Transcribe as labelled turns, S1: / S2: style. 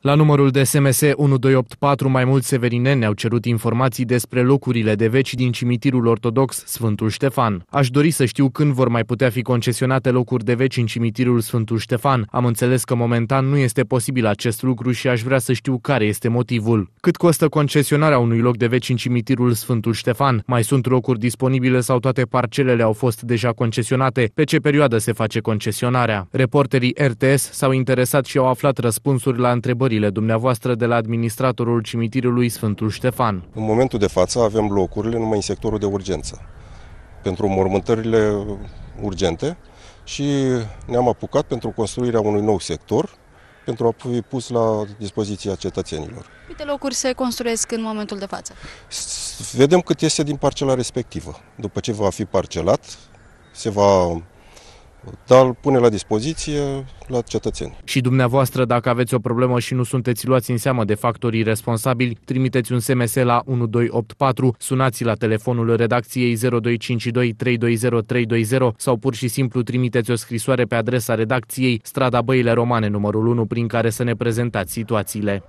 S1: La numărul de SMS 1284 mai mulți severineni au cerut informații despre locurile de veci din cimitirul ortodox Sfântul Ștefan. Aș dori să știu când vor mai putea fi concesionate locuri de veci în cimitirul Sfântul Ștefan. Am înțeles că momentan nu este posibil acest lucru și aș vrea să știu care este motivul. Cât costă concesionarea unui loc de veci în cimitirul Sfântul Ștefan? Mai sunt locuri disponibile sau toate parcelele au fost deja concesionate? Pe ce perioadă se face concesionarea? Reporterii RTS s-au interesat și au aflat răspunsuri la întrebări scrisorile dumneavoastră de la administratorul cimitirului Sfântul Ștefan. În momentul
S2: de față avem locurile numai în sectorul de urgență, pentru mormântările urgente și ne-am apucat pentru construirea unui nou sector pentru a fi pus la dispoziția cetățenilor.
S3: Câte locuri se construiesc în momentul de față?
S2: Vedem cât este din parcela respectivă. După ce va fi parcelat, se va dar îl pune la dispoziție la cetățeni.
S1: Și dumneavoastră, dacă aveți o problemă și nu sunteți luați în seamă de factorii responsabili, trimiteți un SMS la 1284, sunați la telefonul redacției 0252 320 320 sau pur și simplu trimiteți o scrisoare pe adresa redacției Strada Băile Romane numărul 1 prin care să ne prezentați situațiile.